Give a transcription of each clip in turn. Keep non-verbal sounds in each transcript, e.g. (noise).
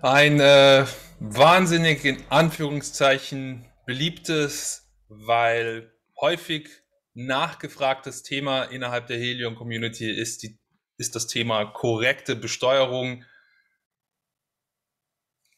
Ein äh, wahnsinnig in Anführungszeichen beliebtes, weil häufig nachgefragtes Thema innerhalb der Helium-Community ist, die, ist das Thema korrekte Besteuerung.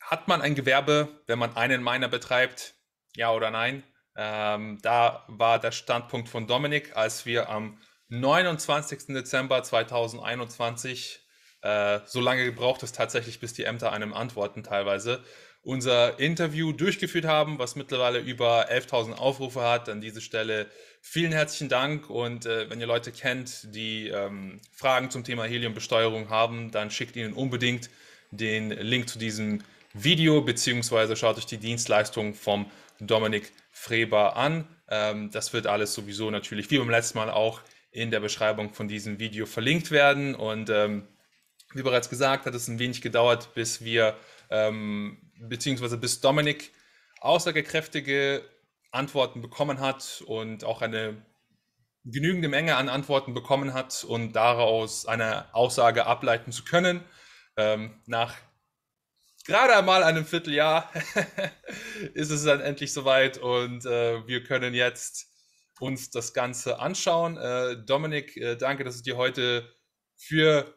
Hat man ein Gewerbe, wenn man einen Miner betreibt? Ja oder nein? Ähm, da war der Standpunkt von Dominik, als wir am 29. Dezember 2021 äh, so lange gebraucht es tatsächlich, bis die Ämter einem antworten teilweise. Unser Interview durchgeführt haben, was mittlerweile über 11.000 Aufrufe hat. An diese Stelle vielen herzlichen Dank. Und äh, wenn ihr Leute kennt, die ähm, Fragen zum Thema Heliumbesteuerung haben, dann schickt ihnen unbedingt den Link zu diesem Video, beziehungsweise schaut euch die Dienstleistung vom Dominik Freber an. Ähm, das wird alles sowieso natürlich, wie beim letzten Mal auch, in der Beschreibung von diesem Video verlinkt werden. Und ähm, wie bereits gesagt, hat es ein wenig gedauert, bis wir, ähm, beziehungsweise bis Dominik aussagekräftige Antworten bekommen hat und auch eine genügende Menge an Antworten bekommen hat, und daraus eine Aussage ableiten zu können. Ähm, nach gerade einmal einem Vierteljahr (laughs) ist es dann endlich soweit und äh, wir können jetzt uns das Ganze anschauen. Äh, Dominik, äh, danke, dass du dir heute für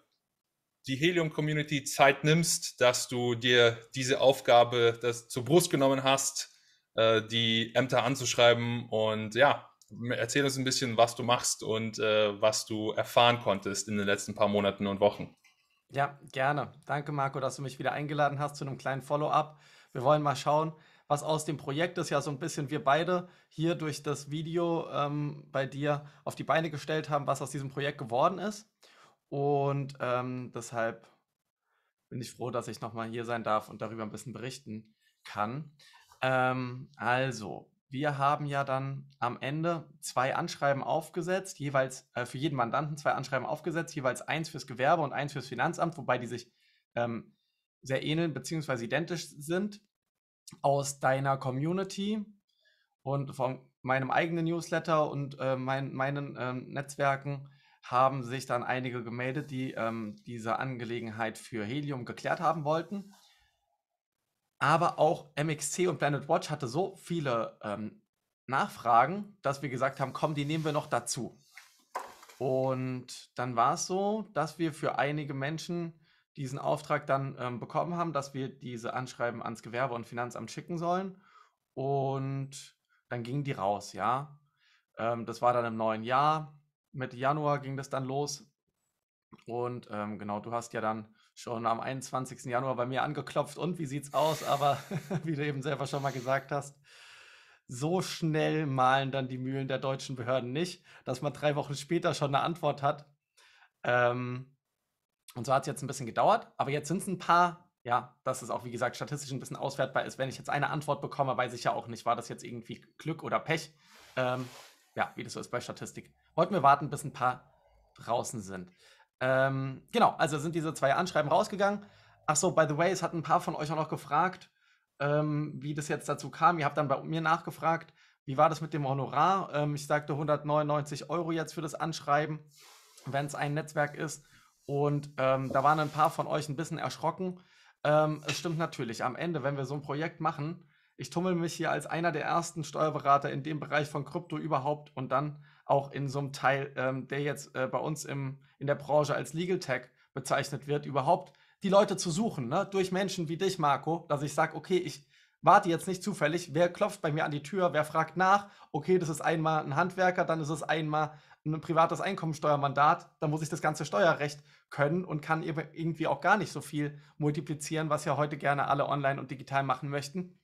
die Helium-Community Zeit nimmst, dass du dir diese Aufgabe das zur Brust genommen hast, äh, die Ämter anzuschreiben. Und ja, erzähl uns ein bisschen, was du machst und äh, was du erfahren konntest in den letzten paar Monaten und Wochen. Ja, gerne. Danke, Marco, dass du mich wieder eingeladen hast zu einem kleinen Follow-up. Wir wollen mal schauen, was aus dem Projekt ist, ja so ein bisschen wir beide hier durch das Video ähm, bei dir auf die Beine gestellt haben, was aus diesem Projekt geworden ist. Und ähm, deshalb bin ich froh, dass ich nochmal hier sein darf und darüber ein bisschen berichten kann. Ähm, also, wir haben ja dann am Ende zwei Anschreiben aufgesetzt, jeweils äh, für jeden Mandanten zwei Anschreiben aufgesetzt, jeweils eins fürs Gewerbe und eins fürs Finanzamt, wobei die sich ähm, sehr ähneln bzw. identisch sind aus deiner Community und von meinem eigenen Newsletter und äh, mein, meinen ähm, Netzwerken haben sich dann einige gemeldet, die ähm, diese Angelegenheit für Helium geklärt haben wollten. Aber auch MXC und Planet Watch hatte so viele ähm, Nachfragen, dass wir gesagt haben, komm, die nehmen wir noch dazu. Und dann war es so, dass wir für einige Menschen diesen Auftrag dann ähm, bekommen haben, dass wir diese Anschreiben ans Gewerbe- und Finanzamt schicken sollen. Und dann gingen die raus, ja. Ähm, das war dann im neuen Jahr mit Januar ging das dann los. Und ähm, genau, du hast ja dann schon am 21. Januar bei mir angeklopft und wie sieht's aus? Aber (laughs) wie du eben selber schon mal gesagt hast, so schnell malen dann die Mühlen der deutschen Behörden nicht, dass man drei Wochen später schon eine Antwort hat. Ähm, und so hat es jetzt ein bisschen gedauert, aber jetzt sind es ein paar, ja, dass es auch, wie gesagt, statistisch ein bisschen auswertbar ist. Wenn ich jetzt eine Antwort bekomme, weiß ich ja auch nicht, war das jetzt irgendwie Glück oder Pech. Ähm, ja, wie das so ist bei Statistik. Wollten wir warten, bis ein paar draußen sind. Ähm, genau, also sind diese zwei Anschreiben rausgegangen. Achso, by the way, es hat ein paar von euch auch noch gefragt, ähm, wie das jetzt dazu kam. Ihr habt dann bei mir nachgefragt, wie war das mit dem Honorar? Ähm, ich sagte 199 Euro jetzt für das Anschreiben, wenn es ein Netzwerk ist. Und ähm, da waren ein paar von euch ein bisschen erschrocken. Ähm, es stimmt natürlich, am Ende, wenn wir so ein Projekt machen, ich tummel mich hier als einer der ersten Steuerberater in dem Bereich von Krypto überhaupt und dann auch in so einem Teil, ähm, der jetzt äh, bei uns im, in der Branche als Legal Tech bezeichnet wird, überhaupt die Leute zu suchen, ne? durch Menschen wie dich, Marco, dass ich sage, okay, ich warte jetzt nicht zufällig, wer klopft bei mir an die Tür, wer fragt nach, okay, das ist einmal ein Handwerker, dann ist es einmal ein privates Einkommensteuermandat, dann muss ich das ganze Steuerrecht können und kann eben irgendwie auch gar nicht so viel multiplizieren, was ja heute gerne alle online und digital machen möchten.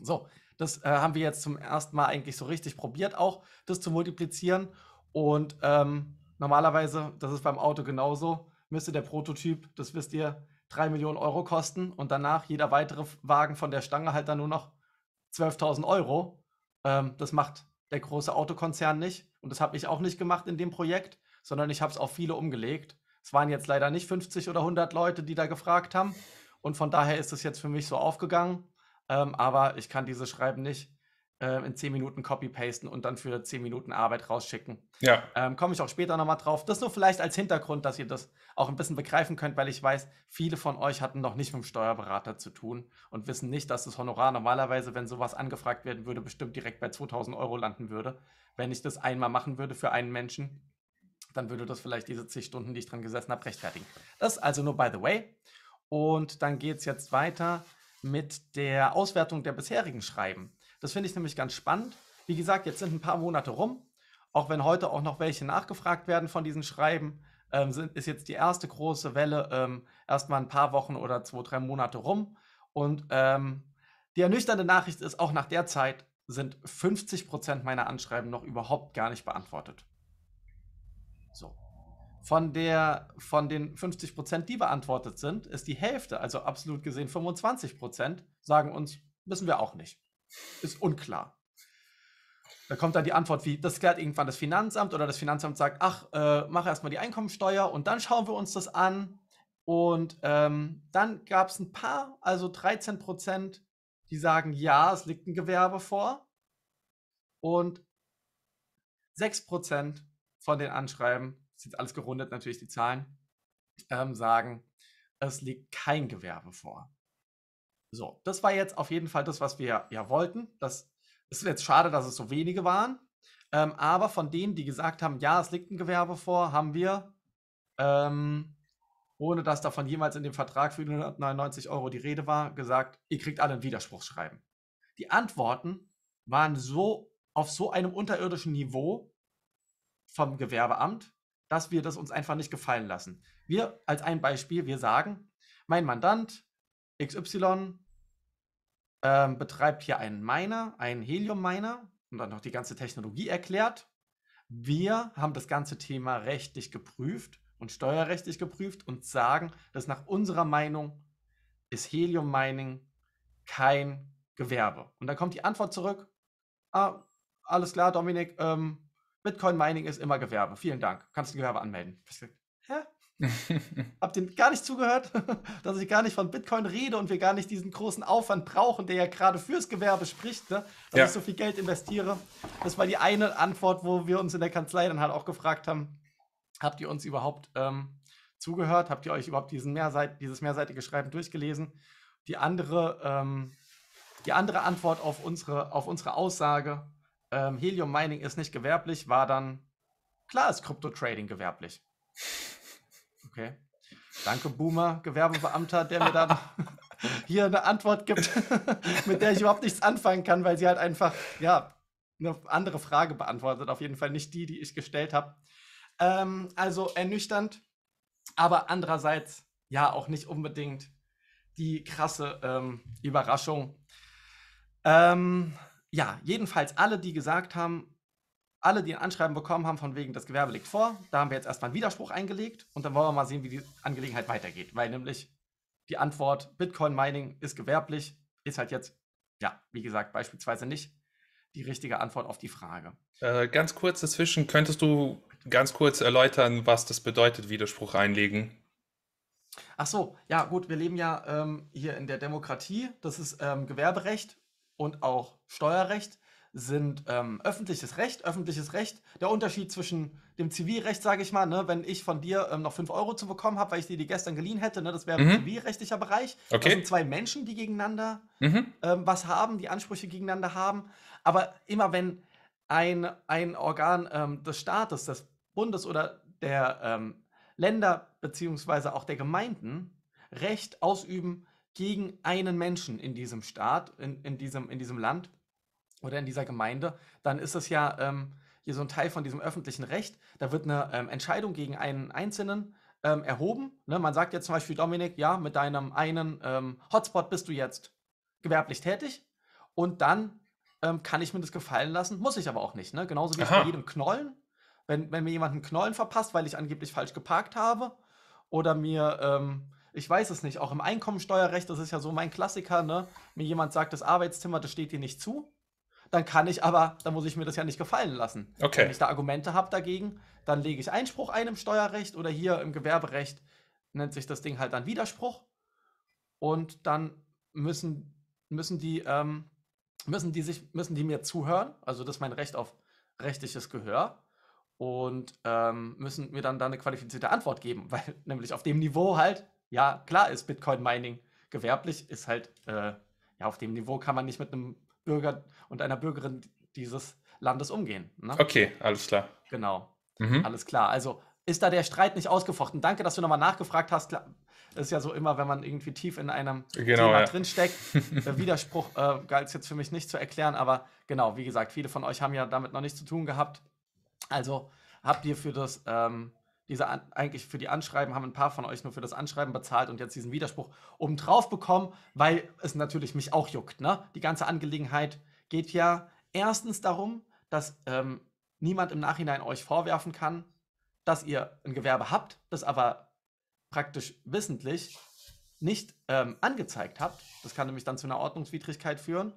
So, das äh, haben wir jetzt zum ersten Mal eigentlich so richtig probiert, auch das zu multiplizieren. Und ähm, normalerweise, das ist beim Auto genauso, müsste der Prototyp, das wisst ihr, 3 Millionen Euro kosten und danach jeder weitere Wagen von der Stange halt dann nur noch 12.000 Euro. Ähm, das macht der große Autokonzern nicht und das habe ich auch nicht gemacht in dem Projekt, sondern ich habe es auf viele umgelegt. Es waren jetzt leider nicht 50 oder 100 Leute, die da gefragt haben und von daher ist es jetzt für mich so aufgegangen ähm, aber ich kann dieses Schreiben nicht äh, in 10 Minuten copy-pasten und dann für 10 Minuten Arbeit rausschicken. Ja. Ähm, Komme ich auch später nochmal drauf. Das nur vielleicht als Hintergrund, dass ihr das auch ein bisschen begreifen könnt, weil ich weiß, viele von euch hatten noch nicht mit dem Steuerberater zu tun und wissen nicht, dass das Honorar normalerweise, wenn sowas angefragt werden würde, bestimmt direkt bei 2000 Euro landen würde. Wenn ich das einmal machen würde für einen Menschen, dann würde das vielleicht diese zig Stunden, die ich dran gesessen habe, rechtfertigen. Das also nur by the way. Und dann geht es jetzt weiter mit der Auswertung der bisherigen schreiben. Das finde ich nämlich ganz spannend. Wie gesagt, jetzt sind ein paar Monate rum. Auch wenn heute auch noch welche nachgefragt werden von diesen Schreiben, ähm, sind, ist jetzt die erste große Welle ähm, erstmal ein paar Wochen oder zwei, drei Monate rum. Und ähm, die ernüchternde Nachricht ist, auch nach der Zeit sind 50 Prozent meiner Anschreiben noch überhaupt gar nicht beantwortet. So. Von, der, von den 50 Prozent, die beantwortet sind, ist die Hälfte, also absolut gesehen 25 Prozent, sagen uns, wissen wir auch nicht. Ist unklar. Da kommt dann die Antwort wie, das klärt irgendwann das Finanzamt oder das Finanzamt sagt, ach, äh, mach erstmal die Einkommensteuer und dann schauen wir uns das an. Und ähm, dann gab es ein paar, also 13 Prozent, die sagen, ja, es liegt ein Gewerbe vor. Und 6 Prozent von den Anschreiben das ist jetzt alles gerundet natürlich die Zahlen, ähm, sagen, es liegt kein Gewerbe vor. So, das war jetzt auf jeden Fall das, was wir ja wollten. Das ist jetzt schade, dass es so wenige waren. Ähm, aber von denen, die gesagt haben, ja, es liegt ein Gewerbe vor, haben wir, ähm, ohne dass davon jemals in dem Vertrag für 199 Euro die Rede war, gesagt, ihr kriegt alle ein Widerspruchsschreiben. Die Antworten waren so auf so einem unterirdischen Niveau vom Gewerbeamt, dass wir das uns einfach nicht gefallen lassen. Wir als ein Beispiel, wir sagen, mein Mandant XY äh, betreibt hier einen Miner, einen Helium-Miner und dann noch die ganze Technologie erklärt. Wir haben das ganze Thema rechtlich geprüft und steuerrechtlich geprüft und sagen, dass nach unserer Meinung ist Helium Mining kein Gewerbe. Und dann kommt die Antwort zurück, ah, alles klar, Dominik, ähm, Bitcoin Mining ist immer Gewerbe. Vielen Dank. Kannst du Gewerbe anmelden? Hä? (laughs) Habt ihr gar nicht zugehört, (laughs) dass ich gar nicht von Bitcoin rede und wir gar nicht diesen großen Aufwand brauchen, der ja gerade fürs Gewerbe spricht, ne? dass ja. ich so viel Geld investiere? Das war die eine Antwort, wo wir uns in der Kanzlei dann halt auch gefragt haben, habt ihr uns überhaupt ähm, zugehört? Habt ihr euch überhaupt diesen Mehrseit dieses mehrseitige Schreiben durchgelesen? Die andere, ähm, die andere Antwort auf unsere, auf unsere Aussage ähm, Helium Mining ist nicht gewerblich, war dann, klar ist Krypto Trading gewerblich. Okay. Danke, Boomer, Gewerbebeamter, der mir dann (laughs) hier eine Antwort gibt, (laughs) mit der ich überhaupt nichts anfangen kann, weil sie halt einfach, ja, eine andere Frage beantwortet. Auf jeden Fall nicht die, die ich gestellt habe. Ähm, also ernüchternd, aber andererseits ja auch nicht unbedingt die krasse ähm, Überraschung. Ähm, ja, jedenfalls alle, die gesagt haben, alle, die ein Anschreiben bekommen haben, von wegen, das Gewerbe liegt vor, da haben wir jetzt erstmal einen Widerspruch eingelegt und dann wollen wir mal sehen, wie die Angelegenheit weitergeht. Weil nämlich die Antwort, Bitcoin-Mining ist gewerblich, ist halt jetzt, ja, wie gesagt, beispielsweise nicht die richtige Antwort auf die Frage. Äh, ganz kurz dazwischen, könntest du ganz kurz erläutern, was das bedeutet, Widerspruch einlegen? Ach so, ja gut, wir leben ja ähm, hier in der Demokratie, das ist ähm, Gewerberecht und auch Steuerrecht sind ähm, öffentliches Recht. Öffentliches Recht, der Unterschied zwischen dem Zivilrecht, sage ich mal, ne, wenn ich von dir ähm, noch 5 Euro zu bekommen habe, weil ich dir die gestern geliehen hätte, ne, das wäre mhm. zivilrechtlicher Bereich. Okay. Das sind zwei Menschen, die gegeneinander mhm. ähm, was haben, die Ansprüche gegeneinander haben. Aber immer wenn ein, ein Organ ähm, des Staates, des Bundes oder der ähm, Länder beziehungsweise auch der Gemeinden Recht ausüben, gegen einen Menschen in diesem Staat, in, in, diesem, in diesem Land oder in dieser Gemeinde, dann ist es ja ähm, hier so ein Teil von diesem öffentlichen Recht. Da wird eine ähm, Entscheidung gegen einen Einzelnen ähm, erhoben. Ne, man sagt jetzt zum Beispiel, Dominik, ja, mit deinem einen ähm, Hotspot bist du jetzt gewerblich tätig und dann ähm, kann ich mir das gefallen lassen, muss ich aber auch nicht. Ne? Genauso wie bei jedem Knollen. Wenn, wenn mir jemand einen Knollen verpasst, weil ich angeblich falsch geparkt habe oder mir ähm, ich weiß es nicht. Auch im Einkommensteuerrecht, das ist ja so mein Klassiker, ne? Mir jemand sagt, das Arbeitszimmer, das steht dir nicht zu. Dann kann ich aber, dann muss ich mir das ja nicht gefallen lassen. Okay. Wenn ich da Argumente habe dagegen, dann lege ich Einspruch ein im Steuerrecht oder hier im Gewerberecht nennt sich das Ding halt dann Widerspruch. Und dann müssen, müssen, die, ähm, müssen, die, sich, müssen die mir zuhören. Also das ist mein Recht auf rechtliches Gehör und ähm, müssen mir dann, dann eine qualifizierte Antwort geben, (laughs) weil nämlich auf dem Niveau halt ja, klar ist Bitcoin Mining gewerblich, ist halt, äh, ja, auf dem Niveau kann man nicht mit einem Bürger und einer Bürgerin dieses Landes umgehen. Ne? Okay, alles klar. Genau, mhm. alles klar. Also ist da der Streit nicht ausgefochten. Danke, dass du nochmal nachgefragt hast. Klar, ist ja so immer, wenn man irgendwie tief in einem genau, Thema ja. drinsteckt. (laughs) Der Widerspruch äh, galt es jetzt für mich nicht zu erklären, aber genau, wie gesagt, viele von euch haben ja damit noch nichts zu tun gehabt. Also habt ihr für das ähm, diese an, eigentlich für die Anschreiben haben ein paar von euch nur für das Anschreiben bezahlt und jetzt diesen Widerspruch obendrauf bekommen, weil es natürlich mich auch juckt. Ne? Die ganze Angelegenheit geht ja erstens darum, dass ähm, niemand im Nachhinein euch vorwerfen kann, dass ihr ein Gewerbe habt, das aber praktisch wissentlich nicht ähm, angezeigt habt. Das kann nämlich dann zu einer Ordnungswidrigkeit führen.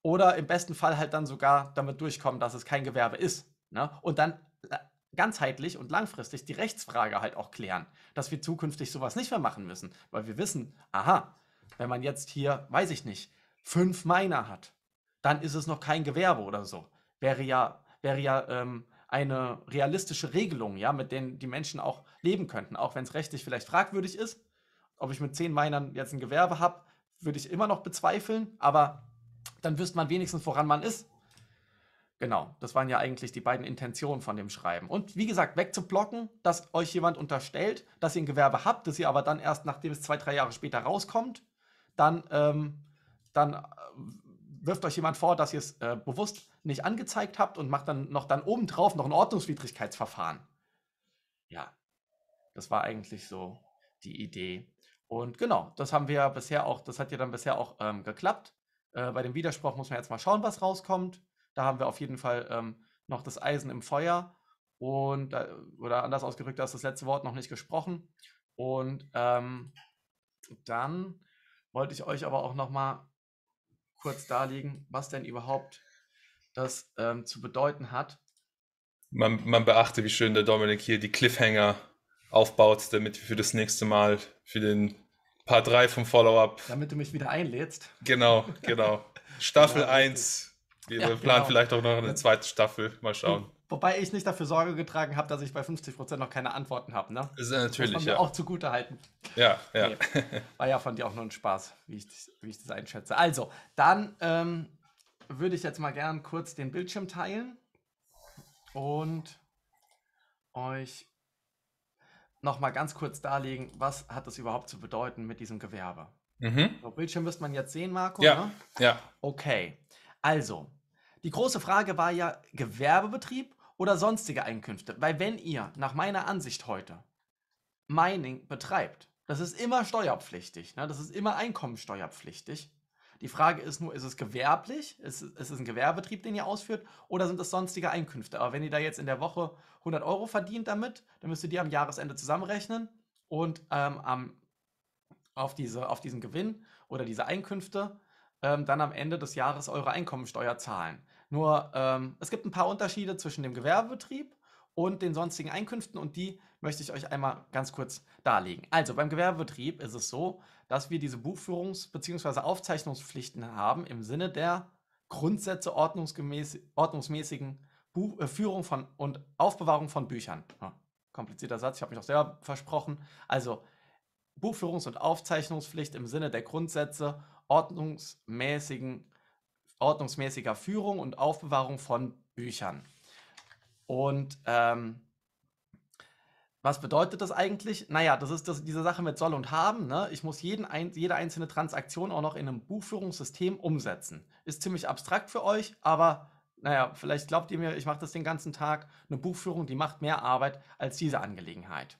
Oder im besten Fall halt dann sogar damit durchkommen, dass es kein Gewerbe ist. Ne? Und dann äh, ganzheitlich und langfristig die Rechtsfrage halt auch klären, dass wir zukünftig sowas nicht mehr machen müssen, weil wir wissen, aha, wenn man jetzt hier, weiß ich nicht, fünf Miner hat, dann ist es noch kein Gewerbe oder so. Wäre ja, wäre ja ähm, eine realistische Regelung, ja, mit denen die Menschen auch leben könnten, auch wenn es rechtlich vielleicht fragwürdig ist. Ob ich mit zehn Minern jetzt ein Gewerbe habe, würde ich immer noch bezweifeln, aber dann wüsste man wenigstens, woran man ist. Genau, das waren ja eigentlich die beiden Intentionen von dem Schreiben. Und wie gesagt, wegzublocken, dass euch jemand unterstellt, dass ihr ein Gewerbe habt, dass ihr aber dann erst, nachdem es zwei, drei Jahre später rauskommt, dann, ähm, dann äh, wirft euch jemand vor, dass ihr es äh, bewusst nicht angezeigt habt und macht dann noch dann obendrauf noch ein Ordnungswidrigkeitsverfahren. Ja, das war eigentlich so die Idee. Und genau, das haben wir bisher auch, das hat ja dann bisher auch ähm, geklappt. Äh, bei dem Widerspruch muss man jetzt mal schauen, was rauskommt. Da haben wir auf jeden Fall ähm, noch das Eisen im Feuer und oder anders ausgedrückt, da ist das letzte Wort noch nicht gesprochen. Und ähm, dann wollte ich euch aber auch noch mal kurz darlegen, was denn überhaupt das ähm, zu bedeuten hat. Man, man beachte, wie schön der Dominik hier die Cliffhanger aufbaut, damit wir für das nächste Mal für den Part 3 vom Follow-up. Damit du mich wieder einlädst. Genau, genau. (laughs) Staffel genau, 1 wir ja, planen genau. vielleicht auch noch eine zweite Staffel. Mal schauen. Wobei ich nicht dafür Sorge getragen habe, dass ich bei 50% noch keine Antworten habe. Ne? Das ist natürlich. Muss man ja. auch zugute halten. Ja, ja. Nee. War ja von dir auch nur ein Spaß, wie ich, das, wie ich das einschätze. Also, dann ähm, würde ich jetzt mal gern kurz den Bildschirm teilen und euch nochmal ganz kurz darlegen, was hat es überhaupt zu bedeuten mit diesem Gewerbe. Mhm. So, Bildschirm müsste man jetzt sehen, Marco. Ja. Ne? ja. Okay. Also, die große Frage war ja Gewerbebetrieb oder sonstige Einkünfte. Weil wenn ihr nach meiner Ansicht heute Mining betreibt, das ist immer steuerpflichtig, ne? das ist immer einkommensteuerpflichtig. Die Frage ist nur, ist es gewerblich? Ist, ist es ein Gewerbebetrieb, den ihr ausführt? Oder sind es sonstige Einkünfte? Aber wenn ihr da jetzt in der Woche 100 Euro verdient damit, dann müsst ihr die am Jahresende zusammenrechnen und ähm, am, auf, diese, auf diesen Gewinn oder diese Einkünfte ähm, dann am Ende des Jahres eure Einkommensteuer zahlen. Nur ähm, es gibt ein paar Unterschiede zwischen dem Gewerbebetrieb und den sonstigen Einkünften und die möchte ich euch einmal ganz kurz darlegen. Also beim Gewerbebetrieb ist es so, dass wir diese Buchführungs- bzw. Aufzeichnungspflichten haben im Sinne der Grundsätze ordnungsmäßigen Buch äh, Führung von und Aufbewahrung von Büchern. Ja, komplizierter Satz, ich habe mich auch selber versprochen. Also Buchführungs- und Aufzeichnungspflicht im Sinne der Grundsätze ordnungsmäßigen, ordnungsmäßiger Führung und Aufbewahrung von Büchern. Und ähm, was bedeutet das eigentlich? Naja, das ist das, diese Sache mit Soll und Haben. Ne? Ich muss jeden ein, jede einzelne Transaktion auch noch in einem Buchführungssystem umsetzen. Ist ziemlich abstrakt für euch, aber naja, vielleicht glaubt ihr mir, ich mache das den ganzen Tag. Eine Buchführung, die macht mehr Arbeit als diese Angelegenheit.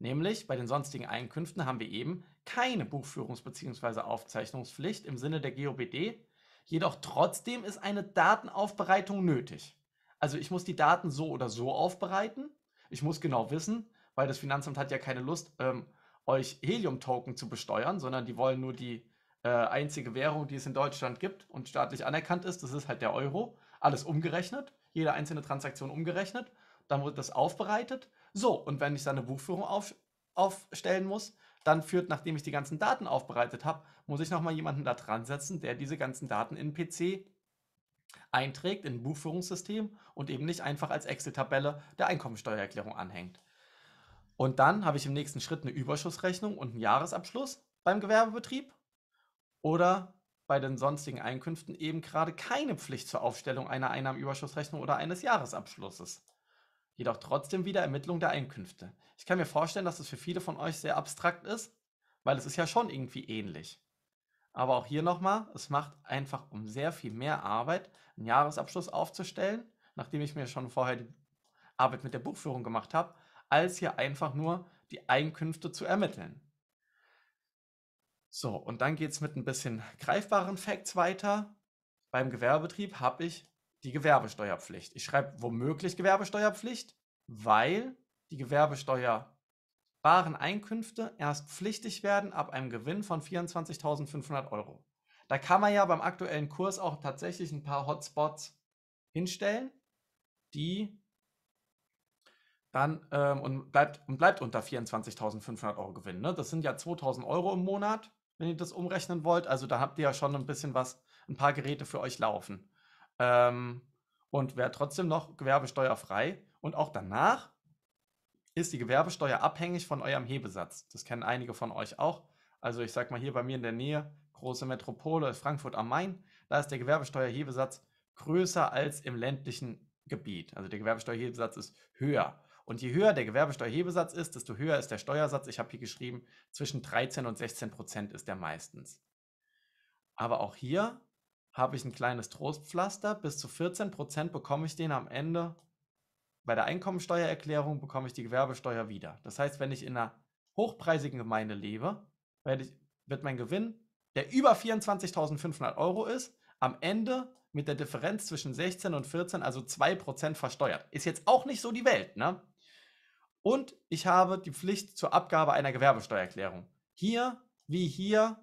Nämlich bei den sonstigen Einkünften haben wir eben keine Buchführungs- bzw. Aufzeichnungspflicht im Sinne der GOBD, jedoch trotzdem ist eine Datenaufbereitung nötig. Also ich muss die Daten so oder so aufbereiten. Ich muss genau wissen, weil das Finanzamt hat ja keine Lust, ähm, euch Helium-Token zu besteuern, sondern die wollen nur die äh, einzige Währung, die es in Deutschland gibt und staatlich anerkannt ist, das ist halt der Euro. Alles umgerechnet, jede einzelne Transaktion umgerechnet, dann wird das aufbereitet so, und wenn ich dann eine Buchführung auf, aufstellen muss, dann führt, nachdem ich die ganzen Daten aufbereitet habe, muss ich nochmal jemanden da dran setzen, der diese ganzen Daten in den PC einträgt, in ein Buchführungssystem und eben nicht einfach als Excel-Tabelle der Einkommensteuererklärung anhängt. Und dann habe ich im nächsten Schritt eine Überschussrechnung und einen Jahresabschluss beim Gewerbebetrieb oder bei den sonstigen Einkünften eben gerade keine Pflicht zur Aufstellung einer Einnahmenüberschussrechnung oder eines Jahresabschlusses jedoch trotzdem wieder Ermittlung der Einkünfte. Ich kann mir vorstellen, dass es für viele von euch sehr abstrakt ist, weil es ist ja schon irgendwie ähnlich. Aber auch hier nochmal, es macht einfach um sehr viel mehr Arbeit, einen Jahresabschluss aufzustellen, nachdem ich mir schon vorher die Arbeit mit der Buchführung gemacht habe, als hier einfach nur die Einkünfte zu ermitteln. So, und dann geht es mit ein bisschen greifbaren Facts weiter. Beim Gewerbebetrieb habe ich die Gewerbesteuerpflicht. Ich schreibe womöglich Gewerbesteuerpflicht, weil die gewerbesteuerbaren Einkünfte erst pflichtig werden ab einem Gewinn von 24.500 Euro. Da kann man ja beim aktuellen Kurs auch tatsächlich ein paar Hotspots hinstellen, die dann ähm, und, bleibt, und bleibt unter 24.500 Euro Gewinn. Ne? Das sind ja 2.000 Euro im Monat, wenn ihr das umrechnen wollt. Also da habt ihr ja schon ein bisschen was, ein paar Geräte für euch laufen ähm, und wäre trotzdem noch gewerbesteuerfrei. Und auch danach ist die Gewerbesteuer abhängig von eurem Hebesatz. Das kennen einige von euch auch. Also ich sage mal hier bei mir in der Nähe, große Metropole Frankfurt am Main, da ist der Gewerbesteuerhebesatz größer als im ländlichen Gebiet. Also der Gewerbesteuerhebesatz ist höher. Und je höher der Gewerbesteuerhebesatz ist, desto höher ist der Steuersatz. Ich habe hier geschrieben, zwischen 13 und 16 Prozent ist der meistens. Aber auch hier habe ich ein kleines Trostpflaster. Bis zu 14 bekomme ich den am Ende bei der Einkommensteuererklärung bekomme ich die Gewerbesteuer wieder. Das heißt, wenn ich in einer hochpreisigen Gemeinde lebe, ich, wird mein Gewinn, der über 24.500 Euro ist, am Ende mit der Differenz zwischen 16 und 14, also 2% versteuert. Ist jetzt auch nicht so die Welt, ne? Und ich habe die Pflicht zur Abgabe einer Gewerbesteuererklärung. Hier, wie hier,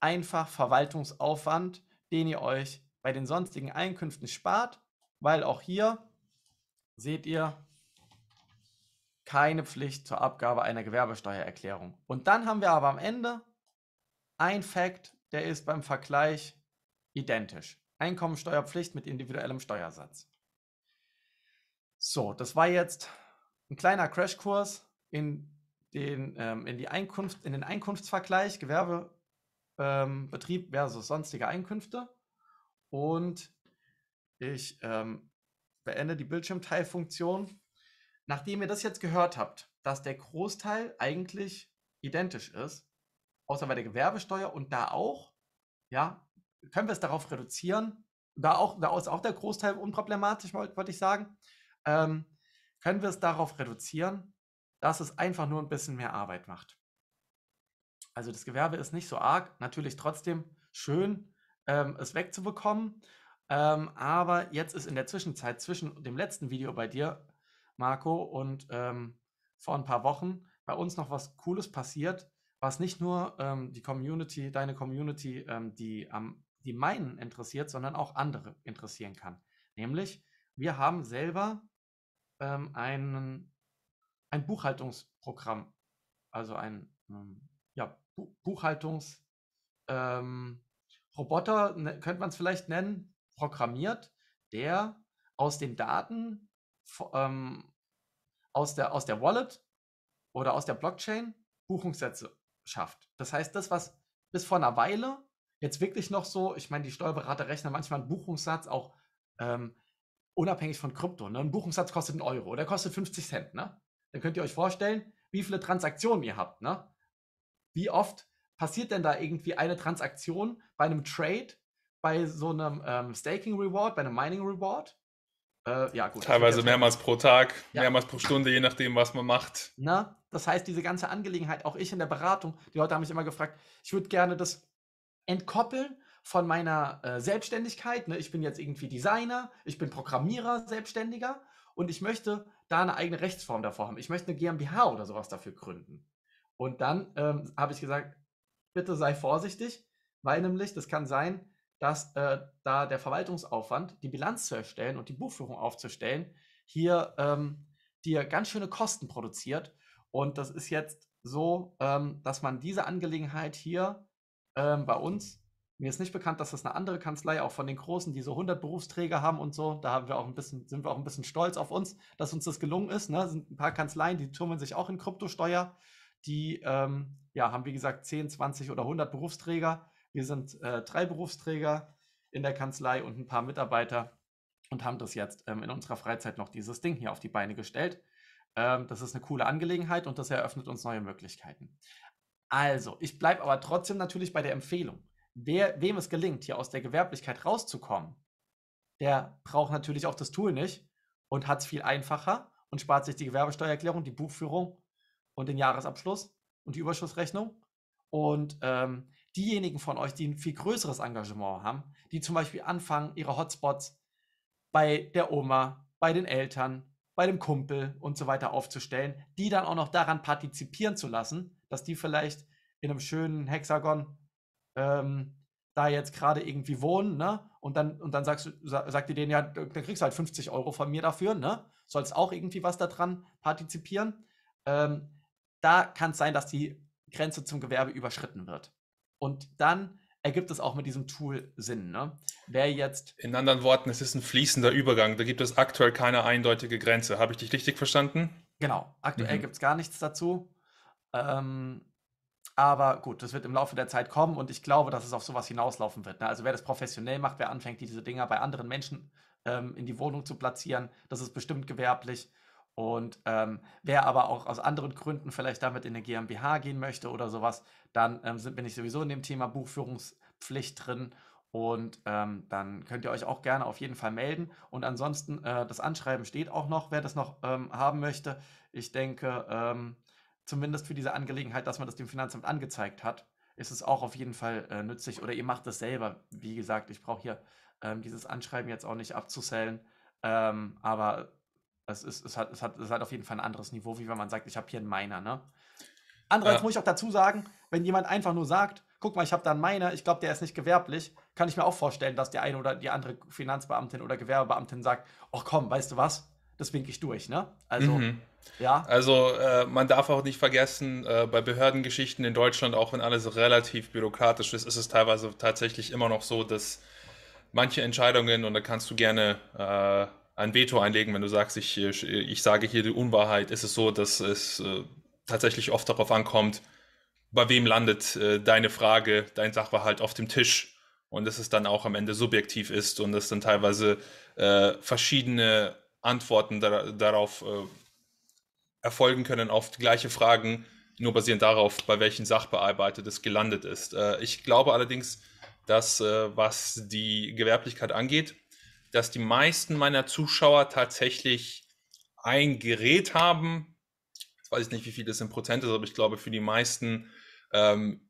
einfach Verwaltungsaufwand den ihr euch bei den sonstigen Einkünften spart, weil auch hier seht ihr keine Pflicht zur Abgabe einer Gewerbesteuererklärung. Und dann haben wir aber am Ende ein Fakt, der ist beim Vergleich identisch. Einkommensteuerpflicht mit individuellem Steuersatz. So, das war jetzt ein kleiner Crashkurs in den, ähm, in, in den Einkunftsvergleich Gewerbe, ähm, Betrieb versus sonstige Einkünfte. Und ich ähm, beende die Bildschirmteilfunktion. Nachdem ihr das jetzt gehört habt, dass der Großteil eigentlich identisch ist, außer bei der Gewerbesteuer und da auch, ja, können wir es darauf reduzieren. Da, auch, da ist auch der Großteil unproblematisch, wollte ich sagen. Ähm, können wir es darauf reduzieren, dass es einfach nur ein bisschen mehr Arbeit macht. Also das Gewerbe ist nicht so arg, natürlich trotzdem schön, ähm, es wegzubekommen. Ähm, aber jetzt ist in der Zwischenzeit zwischen dem letzten Video bei dir, Marco, und ähm, vor ein paar Wochen bei uns noch was Cooles passiert, was nicht nur ähm, die Community, deine Community, ähm, die, am, die meinen interessiert, sondern auch andere interessieren kann. Nämlich, wir haben selber ähm, einen, ein Buchhaltungsprogramm, also ein, ein ja, Buchhaltungsroboter, ähm, ne, könnte man es vielleicht nennen, programmiert, der aus den Daten ähm, aus, der, aus der Wallet oder aus der Blockchain Buchungssätze schafft. Das heißt, das, was bis vor einer Weile jetzt wirklich noch so, ich meine, die Steuerberater rechnen manchmal einen Buchungssatz auch ähm, unabhängig von Krypto. Ne? Ein Buchungssatz kostet einen Euro oder kostet 50 Cent. Ne? Dann könnt ihr euch vorstellen, wie viele Transaktionen ihr habt. Ne? wie oft passiert denn da irgendwie eine Transaktion bei einem Trade, bei so einem ähm, Staking Reward, bei einem Mining Reward? Äh, ja, gut. Teilweise mehrmals pro Tag, ja. mehrmals pro Stunde, je nachdem, was man macht. Na, das heißt, diese ganze Angelegenheit, auch ich in der Beratung, die Leute haben mich immer gefragt, ich würde gerne das entkoppeln von meiner äh, Selbstständigkeit. Ne? Ich bin jetzt irgendwie Designer, ich bin Programmierer, Selbstständiger und ich möchte da eine eigene Rechtsform davor haben. Ich möchte eine GmbH oder sowas dafür gründen. Und dann ähm, habe ich gesagt, bitte sei vorsichtig, weil nämlich das kann sein, dass äh, da der Verwaltungsaufwand, die Bilanz zu erstellen und die Buchführung aufzustellen, hier ähm, dir ganz schöne Kosten produziert. Und das ist jetzt so, ähm, dass man diese Angelegenheit hier ähm, bei uns, mir ist nicht bekannt, dass das eine andere Kanzlei, auch von den Großen, die so 100 Berufsträger haben und so, da haben wir auch ein bisschen, sind wir auch ein bisschen stolz auf uns, dass uns das gelungen ist. Ne? Sind ein paar Kanzleien, die tummeln sich auch in Kryptosteuer. Die ähm, ja, haben, wie gesagt, 10, 20 oder 100 Berufsträger. Wir sind äh, drei Berufsträger in der Kanzlei und ein paar Mitarbeiter und haben das jetzt ähm, in unserer Freizeit noch dieses Ding hier auf die Beine gestellt. Ähm, das ist eine coole Angelegenheit und das eröffnet uns neue Möglichkeiten. Also, ich bleibe aber trotzdem natürlich bei der Empfehlung. Wer, wem es gelingt, hier aus der Gewerblichkeit rauszukommen, der braucht natürlich auch das Tool nicht und hat es viel einfacher und spart sich die Gewerbesteuererklärung, die Buchführung und den Jahresabschluss und die Überschussrechnung. Und ähm, diejenigen von euch, die ein viel größeres Engagement haben, die zum Beispiel anfangen, ihre Hotspots bei der Oma, bei den Eltern, bei dem Kumpel und so weiter aufzustellen, die dann auch noch daran partizipieren zu lassen, dass die vielleicht in einem schönen Hexagon ähm, da jetzt gerade irgendwie wohnen, ne? Und dann, und dann sagst, sag, sagt ihr denen ja, dann kriegst du halt 50 Euro von mir dafür, ne? Sollst auch irgendwie was daran partizipieren. Ähm, da kann es sein, dass die Grenze zum Gewerbe überschritten wird. Und dann ergibt es auch mit diesem Tool Sinn. Ne? Wer jetzt. In anderen Worten, es ist ein fließender Übergang. Da gibt es aktuell keine eindeutige Grenze. Habe ich dich richtig verstanden? Genau. Aktuell mhm. gibt es gar nichts dazu. Ähm, aber gut, das wird im Laufe der Zeit kommen und ich glaube, dass es auf sowas hinauslaufen wird. Ne? Also wer das professionell macht, wer anfängt, diese Dinger bei anderen Menschen ähm, in die Wohnung zu platzieren, das ist bestimmt gewerblich. Und ähm, wer aber auch aus anderen Gründen vielleicht damit in eine GmbH gehen möchte oder sowas, dann ähm, sind, bin ich sowieso in dem Thema Buchführungspflicht drin. Und ähm, dann könnt ihr euch auch gerne auf jeden Fall melden. Und ansonsten, äh, das Anschreiben steht auch noch, wer das noch ähm, haben möchte. Ich denke, ähm, zumindest für diese Angelegenheit, dass man das dem Finanzamt angezeigt hat, ist es auch auf jeden Fall äh, nützlich. Oder ihr macht es selber. Wie gesagt, ich brauche hier ähm, dieses Anschreiben jetzt auch nicht abzusellen. aber es, ist, es, hat, es, hat, es hat auf jeden Fall ein anderes Niveau, wie wenn man sagt, ich habe hier einen Miner. Ne? Andererseits ja. muss ich auch dazu sagen, wenn jemand einfach nur sagt, guck mal, ich habe da einen Miner, ich glaube, der ist nicht gewerblich, kann ich mir auch vorstellen, dass der eine oder die andere Finanzbeamtin oder Gewerbebeamtin sagt, ach komm, weißt du was, das winke ich durch, ne? Also, mhm. ja. Also, äh, man darf auch nicht vergessen, äh, bei Behördengeschichten in Deutschland, auch wenn alles relativ bürokratisch ist, ist es teilweise tatsächlich immer noch so, dass manche Entscheidungen, und da kannst du gerne äh, ein Veto einlegen, wenn du sagst, ich, äh, ich sage hier die Unwahrheit, ist es so, dass es äh, tatsächlich oft darauf ankommt, bei wem landet äh, deine Frage, dein Sachverhalt auf dem Tisch und dass es dann auch am Ende subjektiv ist und dass dann teilweise äh, verschiedene Antworten da darauf erfolgen können, auf die gleiche Fragen, nur basierend darauf, bei welchen Sachbearbeitet es gelandet ist. ich glaube allerdings, dass was die Gewerblichkeit angeht, dass die meisten meiner Zuschauer tatsächlich ein Gerät haben. Jetzt weiß ich nicht, wie viel das in Prozent ist, aber ich glaube, für die meisten ähm,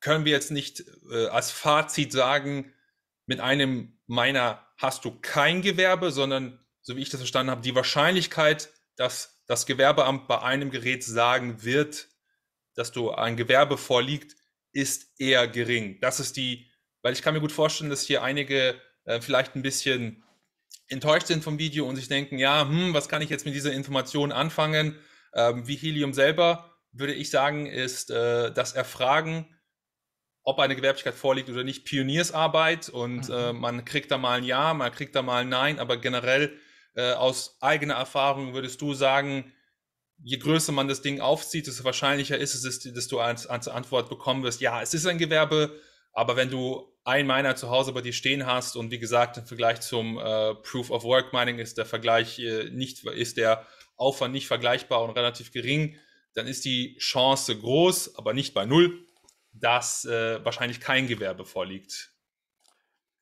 können wir jetzt nicht äh, als Fazit sagen, mit einem meiner hast du kein Gewerbe, sondern so wie ich das verstanden habe, die Wahrscheinlichkeit, dass das Gewerbeamt bei einem Gerät sagen wird, dass du ein Gewerbe vorliegt, ist eher gering. Das ist die, weil ich kann mir gut vorstellen, dass hier einige äh, vielleicht ein bisschen enttäuscht sind vom Video und sich denken, ja, hm, was kann ich jetzt mit dieser Information anfangen? Ähm, wie Helium selber, würde ich sagen, ist äh, das Erfragen, ob eine Gewerblichkeit vorliegt oder nicht, Pioniersarbeit und äh, mhm. äh, man kriegt da mal ein Ja, man kriegt da mal ein Nein, aber generell äh, aus eigener Erfahrung würdest du sagen, je größer man das Ding aufzieht, desto wahrscheinlicher ist es, dass du als, als Antwort bekommen wirst, ja, es ist ein Gewerbe, aber wenn du ein Miner zu Hause bei dir stehen hast und wie gesagt, im Vergleich zum äh, Proof of Work Mining ist der Vergleich äh, nicht, ist der Aufwand nicht vergleichbar und relativ gering, dann ist die Chance groß, aber nicht bei null, dass äh, wahrscheinlich kein Gewerbe vorliegt.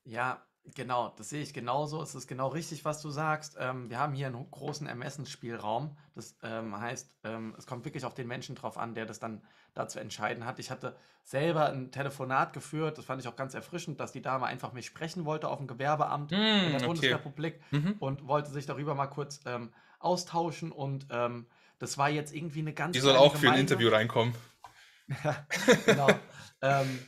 Ja, Genau, das sehe ich genauso. Es ist genau richtig, was du sagst. Ähm, wir haben hier einen großen Ermessensspielraum. Das ähm, heißt, ähm, es kommt wirklich auf den Menschen drauf an, der das dann dazu entscheiden hat. Ich hatte selber ein Telefonat geführt. Das fand ich auch ganz erfrischend, dass die Dame einfach mich sprechen wollte auf dem Gewerbeamt mm, in der okay. Bundesrepublik mhm. und wollte sich darüber mal kurz ähm, austauschen. Und ähm, das war jetzt irgendwie eine ganz. Die soll auch für ein Interview reinkommen. ja, (laughs) genau. Ähm,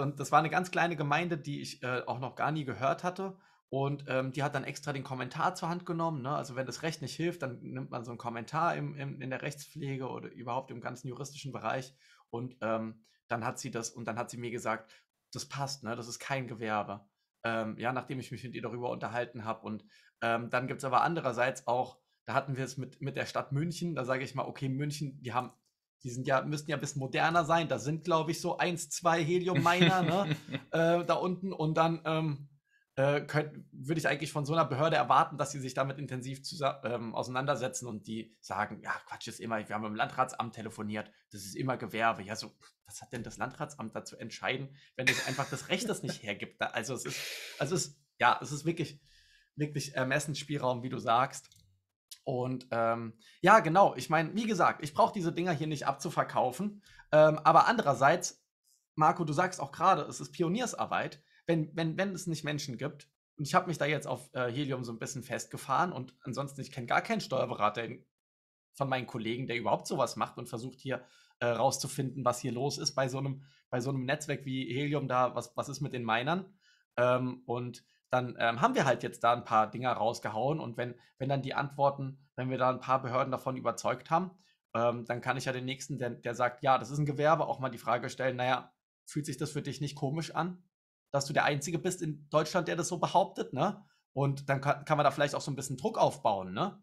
und das war eine ganz kleine Gemeinde, die ich äh, auch noch gar nie gehört hatte. Und ähm, die hat dann extra den Kommentar zur Hand genommen. Ne? Also wenn das Recht nicht hilft, dann nimmt man so einen Kommentar im, im, in der Rechtspflege oder überhaupt im ganzen juristischen Bereich. Und ähm, dann hat sie das, und dann hat sie mir gesagt, das passt, ne? das ist kein Gewerbe. Ähm, ja, nachdem ich mich mit ihr darüber unterhalten habe. Und ähm, dann gibt es aber andererseits auch, da hatten wir es mit, mit der Stadt München, da sage ich mal, okay, München, die haben die sind ja, müssten ja ein bisschen moderner sein. Da sind, glaube ich, so eins, zwei Helium-Miner ne? (laughs) äh, da unten. Und dann ähm, äh, würde ich eigentlich von so einer Behörde erwarten, dass sie sich damit intensiv ähm, auseinandersetzen und die sagen, ja, Quatsch ist immer, wir haben im Landratsamt telefoniert, das ist immer Gewerbe. Ja, so, was hat denn das Landratsamt dazu entscheiden, wenn es einfach das Recht das nicht hergibt? Also es ist, also es ist, ja, es ist wirklich, wirklich Ermessensspielraum, wie du sagst. Und ähm, ja, genau, ich meine, wie gesagt, ich brauche diese Dinger hier nicht abzuverkaufen. Ähm, aber andererseits, Marco, du sagst auch gerade, es ist Pioniersarbeit, wenn, wenn, wenn es nicht Menschen gibt. Und ich habe mich da jetzt auf äh, Helium so ein bisschen festgefahren und ansonsten, ich kenne gar keinen Steuerberater von meinen Kollegen, der überhaupt sowas macht und versucht hier äh, rauszufinden, was hier los ist bei so einem, bei so einem Netzwerk wie Helium da, was, was ist mit den Minern. Ähm, und dann ähm, haben wir halt jetzt da ein paar Dinger rausgehauen. Und wenn, wenn dann die Antworten, wenn wir da ein paar Behörden davon überzeugt haben, ähm, dann kann ich ja den nächsten, der, der sagt, ja, das ist ein Gewerbe, auch mal die Frage stellen, naja, fühlt sich das für dich nicht komisch an, dass du der Einzige bist in Deutschland, der das so behauptet, ne? Und dann kann, kann man da vielleicht auch so ein bisschen Druck aufbauen, ne?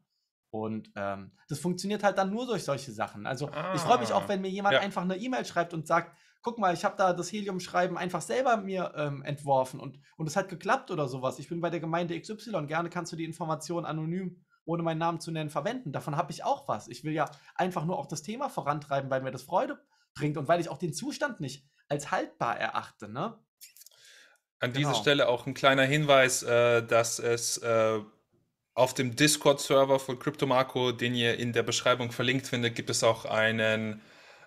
Und ähm, das funktioniert halt dann nur durch solche Sachen. Also ah, ich freue mich auch, ah, wenn mir jemand ja. einfach eine E-Mail schreibt und sagt, guck mal, ich habe da das Helium-Schreiben einfach selber mir ähm, entworfen und und es hat geklappt oder sowas. Ich bin bei der Gemeinde XY, gerne kannst du die Informationen anonym ohne meinen Namen zu nennen verwenden. Davon habe ich auch was. Ich will ja einfach nur auch das Thema vorantreiben, weil mir das Freude bringt und weil ich auch den Zustand nicht als haltbar erachte, ne? An genau. dieser Stelle auch ein kleiner Hinweis, äh, dass es äh, auf dem Discord-Server von Crypto Marco, den ihr in der Beschreibung verlinkt findet, gibt es auch einen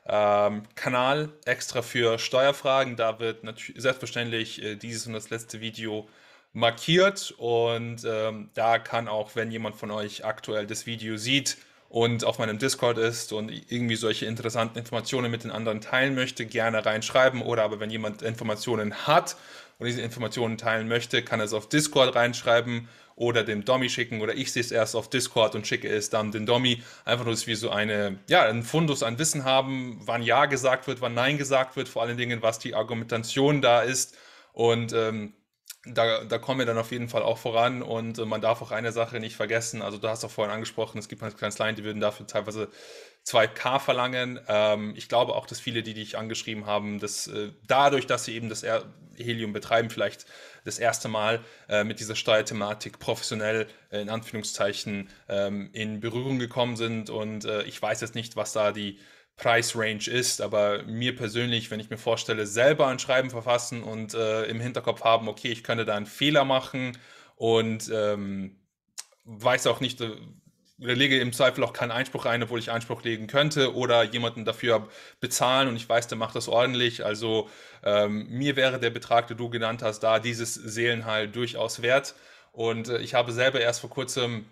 ähm, Kanal extra für Steuerfragen. Da wird natürlich selbstverständlich äh, dieses und das letzte Video markiert und ähm, da kann auch, wenn jemand von euch aktuell das Video sieht und auf meinem Discord ist und irgendwie solche interessanten Informationen mit den anderen teilen möchte, gerne reinschreiben oder aber wenn jemand Informationen hat und diese Informationen teilen möchte, kann er es auf Discord reinschreiben oder dem Domi schicken oder ich sehe es erst auf Discord und schicke es dann den Domi. Einfach nur, dass wir so eine, ja, einen Fundus an Wissen haben, wann Ja gesagt wird, wann Nein gesagt wird, vor allen Dingen, was die Argumentation da ist und ähm, da, da, kommen wir dann auf jeden Fall auch voran und äh, man darf auch eine Sache nicht vergessen. Also, du hast auch vorhin angesprochen, es gibt halt Kanzleien, die würden dafür teilweise 2K verlangen. Ähm, ich glaube auch, dass viele, die dich angeschrieben haben, dass äh, dadurch, dass sie eben das er Helium betreiben, vielleicht das erste Mal äh, mit dieser Steuerthematik professionell äh, in Anführungszeichen ähm, in Berührung gekommen sind. Und äh, ich weiß jetzt nicht, was da die Preisrange ist, aber mir persönlich, wenn ich mir vorstelle, selber ein Schreiben verfassen und äh, im Hinterkopf haben, okay, ich könnte da einen Fehler machen und ähm, weiß auch nicht, äh, lege im Zweifel auch keinen Einspruch ein, obwohl ich Einspruch legen könnte oder jemanden dafür bezahlen und ich weiß, der macht das ordentlich. Also ähm, mir wäre der Betrag, den du genannt hast, da dieses Seelenheil durchaus wert. Und äh, ich habe selber erst vor kurzem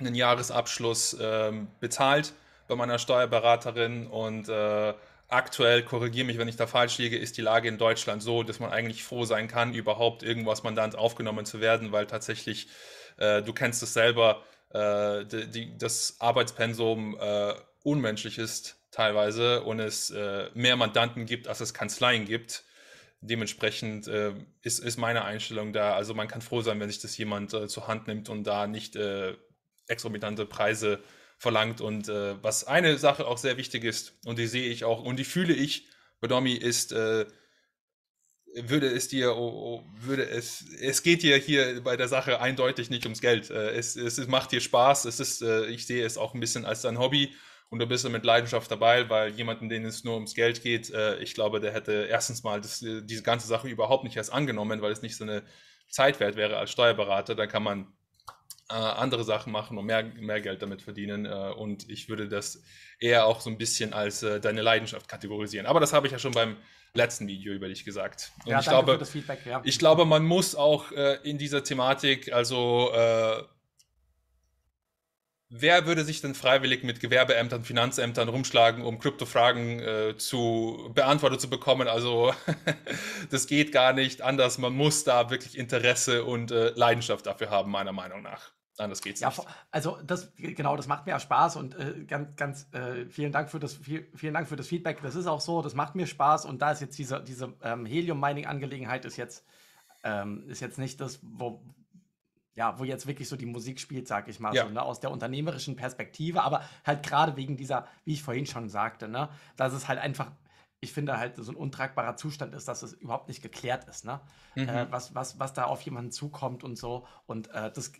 einen Jahresabschluss ähm, bezahlt bei meiner Steuerberaterin und äh, aktuell, korrigiere mich, wenn ich da falsch liege, ist die Lage in Deutschland so, dass man eigentlich froh sein kann, überhaupt irgendwo als Mandant aufgenommen zu werden, weil tatsächlich, äh, du kennst es selber, äh, die, die, das Arbeitspensum äh, unmenschlich ist teilweise und es äh, mehr Mandanten gibt, als es Kanzleien gibt. Dementsprechend äh, ist, ist meine Einstellung da, also man kann froh sein, wenn sich das jemand äh, zur Hand nimmt und da nicht exorbitante Preise verlangt. Und was eine Sache auch sehr wichtig ist, und die sehe ich auch und die fühle ich, bei Domi, ist würde es dir, oh, oh, würde es, es geht dir hier bei der Sache eindeutig nicht ums Geld. Äh, es, es, es macht dir Spaß, es ist, äh, ich sehe es auch ein bisschen als dein Hobby und du bist mit Leidenschaft dabei, weil jemanden, denen es nur ums Geld geht, äh, ich glaube, der hätte erstens mal das, diese ganze Sache überhaupt nicht erst angenommen, weil es nicht so eine Zeit wert wäre als Steuerberater. Da kann man andere Sachen machen und mehr, mehr Geld damit verdienen. und ich würde das eher auch so ein bisschen als deine Leidenschaft kategorisieren. Aber das habe ich ja schon beim letzten Video über dich gesagt. Und ja, ich, glaube, ja. ich glaube, man muss auch äh, in dieser Thematik, also äh, wer würde sich denn freiwillig mit Gewerbeämtern, Finanzämtern rumschlagen, um Kryptofragen äh, zu beantwortet zu bekommen? Also (laughs) das geht gar nicht anders. Man muss da wirklich Interesse und äh, Leidenschaft dafür haben, meiner Meinung nach das geht ja, nicht. Also das genau, das macht mir auch Spaß und äh, ganz, ganz äh, vielen Dank für das viel, vielen Dank für das Feedback. Das ist auch so, das macht mir Spaß und da ist jetzt diese diese ähm, Helium Mining Angelegenheit ist jetzt ähm, ist jetzt nicht das, wo ja, wo jetzt wirklich so die Musik spielt, sag ich mal, ja. so, ne, aus der unternehmerischen Perspektive, aber halt gerade wegen dieser, wie ich vorhin schon sagte, ne, dass es halt einfach ich finde halt so ein untragbarer Zustand ist, dass es überhaupt nicht geklärt ist, ne? Äh, mhm. Äh, was, was, was da auf jemanden zukommt und so. Und äh, das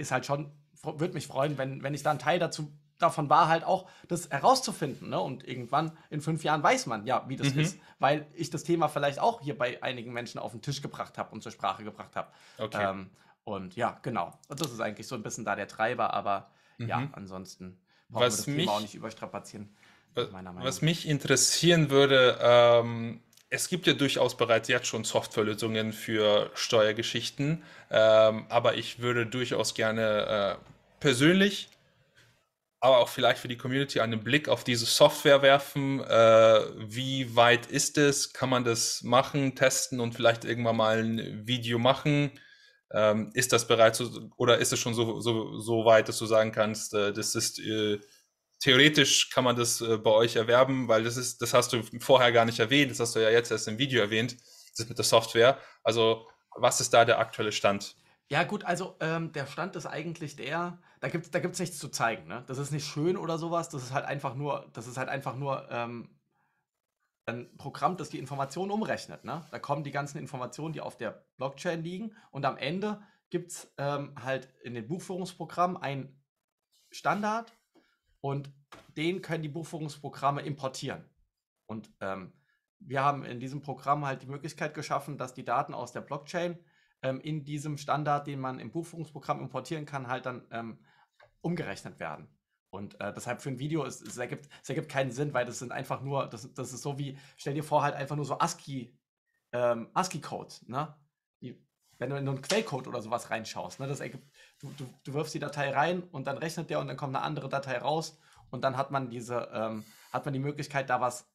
ist halt schon, würde mich freuen, wenn, wenn ich da ein Teil dazu, davon war, halt auch das herauszufinden. Ne? Und irgendwann in fünf Jahren weiß man ja, wie das mhm. ist, weil ich das Thema vielleicht auch hier bei einigen Menschen auf den Tisch gebracht habe und zur Sprache gebracht habe. Okay. Ähm, und ja, genau. Und das ist eigentlich so ein bisschen da der Treiber, aber mhm. ja, ansonsten brauchen was wir das mich, Thema auch nicht überstrapazieren. Was, was mich interessieren würde, ähm, es gibt ja durchaus bereits jetzt schon Softwarelösungen für Steuergeschichten, ähm, aber ich würde durchaus gerne äh, persönlich, aber auch vielleicht für die Community einen Blick auf diese Software werfen. Äh, wie weit ist es? Kann man das machen, testen und vielleicht irgendwann mal ein Video machen? Ähm, ist das bereits so, oder ist es schon so, so, so weit, dass du sagen kannst, äh, das ist äh, theoretisch kann man das äh, bei euch erwerben, weil das ist, das hast du vorher gar nicht erwähnt, das hast du ja jetzt erst im Video erwähnt, das mit der Software. Also was ist da der aktuelle Stand? Ja gut, also ähm, der Stand ist eigentlich der, da gibt es da gibt's nichts zu zeigen. Ne? Das ist nicht schön oder sowas, das ist halt einfach nur, das ist halt einfach nur ähm, ein Programm, das die Informationen umrechnet. Ne? Da kommen die ganzen Informationen, die auf der Blockchain liegen und am Ende gibt es ähm, halt in den Buchführungsprogrammen ein Standard, und den können die Buchführungsprogramme importieren. Und ähm, wir haben in diesem Programm halt die Möglichkeit geschaffen, dass die Daten aus der Blockchain ähm, in diesem Standard, den man im Buchführungsprogramm importieren kann, halt dann ähm, umgerechnet werden. Und äh, deshalb für ein Video, ist, es, ergibt, es ergibt keinen Sinn, weil das sind einfach nur, das, das ist so wie, stell dir vor, halt einfach nur so ASCII, ähm, ascii ne? wenn du in einen Quellcode oder sowas reinschaust, ne, das ergibt, du, du, du wirfst die Datei rein und dann rechnet der und dann kommt eine andere Datei raus und dann hat man diese, ähm, hat man die Möglichkeit, da was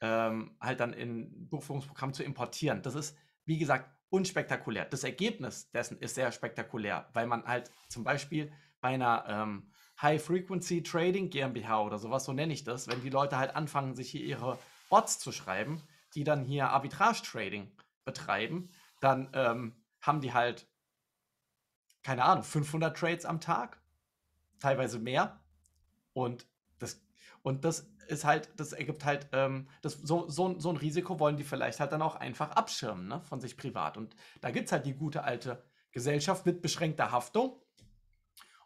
ähm, halt dann in Buchführungsprogramm zu importieren. Das ist, wie gesagt, unspektakulär. Das Ergebnis dessen ist sehr spektakulär, weil man halt zum Beispiel bei einer ähm, High Frequency Trading GmbH oder sowas, so nenne ich das, wenn die Leute halt anfangen, sich hier ihre Bots zu schreiben, die dann hier Arbitrage Trading betreiben, dann ähm, haben die halt, keine Ahnung, 500 Trades am Tag, teilweise mehr. Und das, und das ist halt, das ergibt halt, ähm, das, so, so, so ein Risiko wollen die vielleicht halt dann auch einfach abschirmen, ne, von sich privat. Und da gibt es halt die gute alte Gesellschaft mit beschränkter Haftung.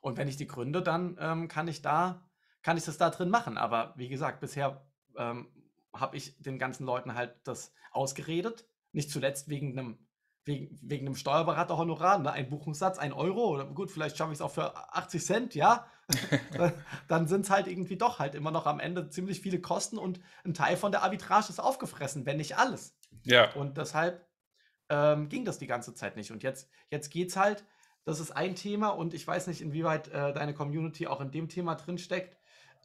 Und wenn ich die gründe, dann ähm, kann ich da, kann ich das da drin machen. Aber wie gesagt, bisher ähm, habe ich den ganzen Leuten halt das ausgeredet. Nicht zuletzt wegen einem wegen, wegen einem Steuerberater-Honorar, ne? ein Buchungssatz, ein Euro, oder gut, vielleicht schaffe ich es auch für 80 Cent, ja, (laughs) dann sind es halt irgendwie doch halt immer noch am Ende ziemlich viele Kosten und ein Teil von der Arbitrage ist aufgefressen, wenn nicht alles. Ja. Und deshalb ähm, ging das die ganze Zeit nicht. Und jetzt, jetzt es halt, das ist ein Thema und ich weiß nicht, inwieweit äh, deine Community auch in dem Thema drinsteckt.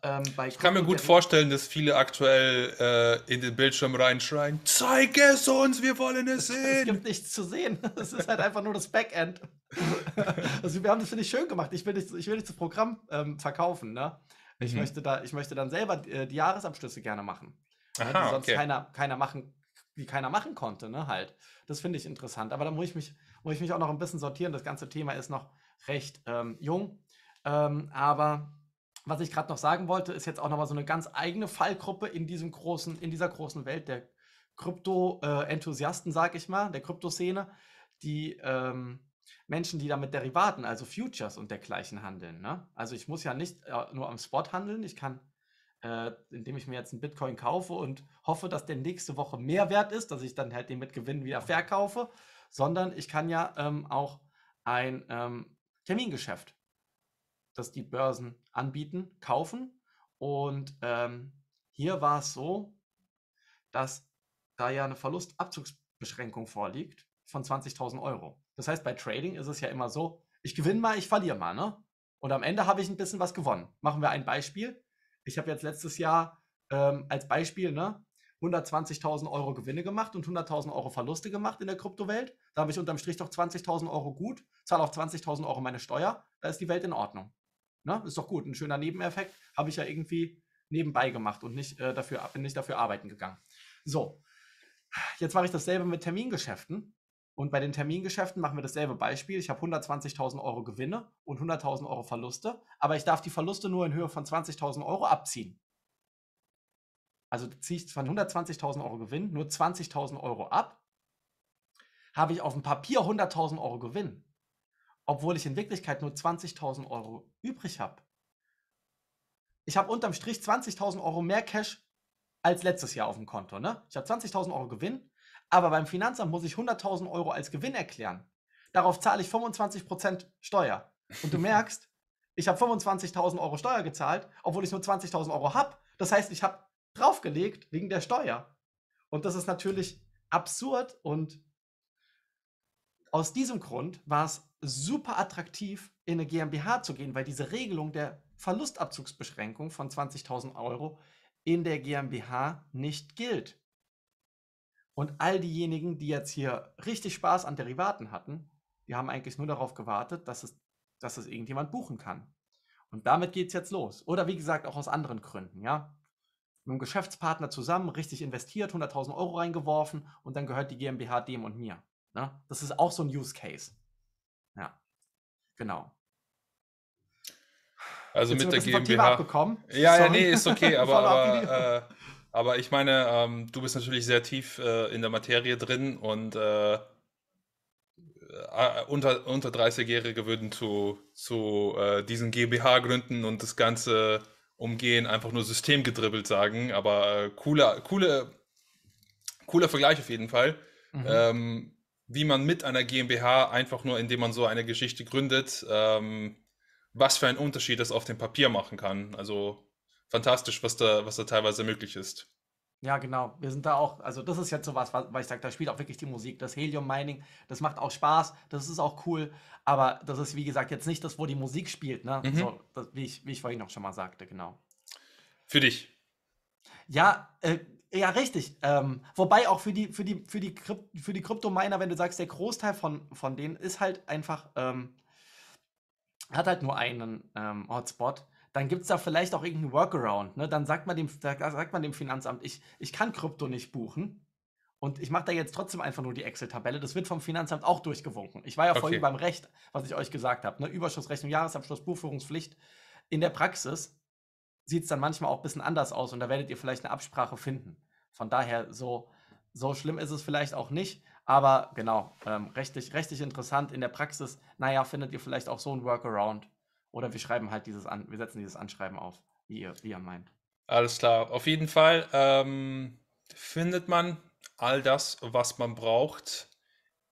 Ähm, ich kann mir gut vorstellen, dass viele aktuell äh, in den Bildschirm reinschreien: Zeig es uns, wir wollen es (laughs) sehen! es gibt nichts zu sehen. (laughs) Es ist halt einfach nur das Backend. (laughs) also, wir haben das, finde ich, schön gemacht. Ich will nicht, ich will nicht das Programm ähm, verkaufen. Ne? Ich, mhm. möchte da, ich möchte dann selber äh, die Jahresabschlüsse gerne machen. Ne? Aha, Die sonst okay. keiner, keiner machen die keiner machen konnte, ne, halt. Das finde ich interessant. Aber da muss ich mich, muss ich mich auch noch ein bisschen sortieren. Das ganze Thema ist noch recht ähm, jung. Ähm, aber was ich gerade noch sagen wollte, ist jetzt auch nochmal so eine ganz eigene Fallgruppe in diesem großen, in dieser großen Welt der Krypto-Enthusiasten, äh, sage ich mal, der Kryptoszene, die ähm, Menschen, die da mit Derivaten, also Futures und dergleichen handeln. Ne? Also ich muss ja nicht äh, nur am Spot handeln, ich kann, äh, indem ich mir jetzt einen Bitcoin kaufe und hoffe, dass der nächste Woche mehr wert ist, dass ich dann halt den mit Gewinn wieder verkaufe, sondern ich kann ja ähm, auch ein ähm, Termingeschäft das die Börsen anbieten, kaufen. Und ähm, hier war es so, dass da ja eine Verlustabzugsbeschränkung vorliegt von 20.000 Euro. Das heißt, bei Trading ist es ja immer so, ich gewinne mal, ich verliere mal. Ne? Und am Ende habe ich ein bisschen was gewonnen. Machen wir ein Beispiel. Ich habe jetzt letztes Jahr ähm, als Beispiel ne, 120.000 Euro Gewinne gemacht und 100.000 Euro Verluste gemacht in der Kryptowelt. Da habe ich unterm Strich doch 20.000 Euro gut, zahle auch 20.000 Euro meine Steuer. Da ist die Welt in Ordnung. Ne? Ist doch gut, ein schöner Nebeneffekt. Habe ich ja irgendwie nebenbei gemacht und nicht, äh, dafür, bin nicht dafür arbeiten gegangen. So, jetzt mache ich dasselbe mit Termingeschäften. Und bei den Termingeschäften machen wir dasselbe Beispiel. Ich habe 120.000 Euro Gewinne und 100.000 Euro Verluste, aber ich darf die Verluste nur in Höhe von 20.000 Euro abziehen. Also ziehe ich von 120.000 Euro Gewinn nur 20.000 Euro ab, habe ich auf dem Papier 100.000 Euro Gewinn, obwohl ich in Wirklichkeit nur 20.000 Euro übrig habe. Ich habe unterm Strich 20.000 Euro mehr Cash als letztes Jahr auf dem Konto. Ne? Ich habe 20.000 Euro Gewinn, aber beim Finanzamt muss ich 100.000 Euro als Gewinn erklären. Darauf zahle ich 25% Steuer. Und du (laughs) merkst, ich habe 25.000 Euro Steuer gezahlt, obwohl ich nur 20.000 Euro habe. Das heißt, ich habe draufgelegt wegen der Steuer. Und das ist natürlich absurd und aus diesem Grund war es super attraktiv, in eine GmbH zu gehen, weil diese Regelung der Verlustabzugsbeschränkung von 20.000 Euro in der GmbH nicht gilt. Und all diejenigen, die jetzt hier richtig Spaß an Derivaten hatten, die haben eigentlich nur darauf gewartet, dass es, dass es irgendjemand buchen kann. Und damit geht es jetzt los. Oder wie gesagt, auch aus anderen Gründen, ja. Mit einem Geschäftspartner zusammen, richtig investiert, 100.000 Euro reingeworfen und dann gehört die GmbH dem und mir. Ne? Das ist auch so ein Use Case. Ja, genau. Also Jetzt mit der GmbH. Ja, Sorry. ja, nee, ist okay, (laughs) aber, aber, äh, aber ich meine, ähm, du bist natürlich sehr tief äh, in der Materie drin und äh, äh unter, unter 30-Jährige würden zu, zu äh, diesen GmbH gründen und das Ganze umgehen, einfach nur systemgedribbelt sagen, aber äh, coole, coole, cooler Vergleich auf jeden Fall. Mhm. Ähm, wie man mit einer GmbH einfach nur, indem man so eine Geschichte gründet, ähm, was für einen Unterschied das auf dem Papier machen kann. Also fantastisch, was da, was da teilweise möglich ist. Ja, genau. Wir sind da auch, also das ist jetzt sowas, was, weil ich sage, da spielt auch wirklich die Musik. Das Helium Mining, das macht auch Spaß, das ist auch cool, aber das ist, wie gesagt, jetzt nicht das, wo die Musik spielt, ne? Mhm. So, das, wie, ich, wie ich vorhin noch schon mal sagte, genau. Für dich. Ja, äh, ja, richtig. Ähm, wobei auch für die, für die, für die, Krypt für die Kryptominer, wenn du sagst, der Großteil von, von denen ist halt einfach, ähm, hat halt nur einen ähm, Hotspot, dann gibt es da vielleicht auch irgendeinen Workaround. Ne? Dann sagt man dem, sagt man dem Finanzamt, ich, ich kann Krypto nicht buchen. Und ich mache da jetzt trotzdem einfach nur die Excel-Tabelle. Das wird vom Finanzamt auch durchgewunken. Ich war ja okay. vorhin beim Recht, was ich euch gesagt habe. Ne? Überschussrechnung, Jahresabschluss, Buchführungspflicht. In der Praxis sieht es dann manchmal auch ein bisschen anders aus und da werdet ihr vielleicht eine Absprache finden. Von daher, so, so schlimm ist es vielleicht auch nicht. Aber genau, ähm, richtig, richtig interessant in der Praxis. Naja, findet ihr vielleicht auch so ein Workaround. Oder wir schreiben halt dieses an, wir setzen dieses Anschreiben auf, wie ihr, wie ihr meint. Alles klar. Auf jeden Fall ähm, findet man all das, was man braucht,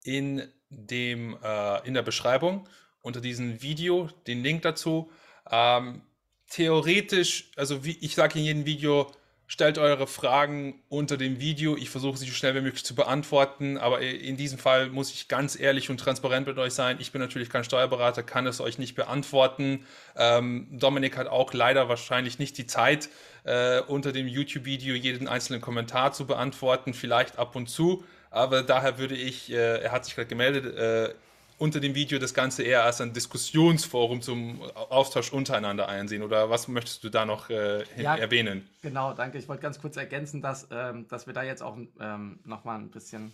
in, dem, äh, in der Beschreibung unter diesem Video, den Link dazu. Ähm, theoretisch, also wie ich sage in jedem Video, Stellt eure Fragen unter dem Video. Ich versuche sie so schnell wie möglich zu beantworten, aber in diesem Fall muss ich ganz ehrlich und transparent mit euch sein. Ich bin natürlich kein Steuerberater, kann es euch nicht beantworten. Ähm, Dominik hat auch leider wahrscheinlich nicht die Zeit, äh, unter dem YouTube-Video jeden einzelnen Kommentar zu beantworten, vielleicht ab und zu. Aber daher würde ich, äh, er hat sich gerade gemeldet, äh, unter dem Video das Ganze eher als ein Diskussionsforum zum Austausch untereinander einsehen? Oder was möchtest du da noch äh, ja, erwähnen? Genau, danke. Ich wollte ganz kurz ergänzen, dass, ähm, dass wir da jetzt auch ähm, nochmal ein bisschen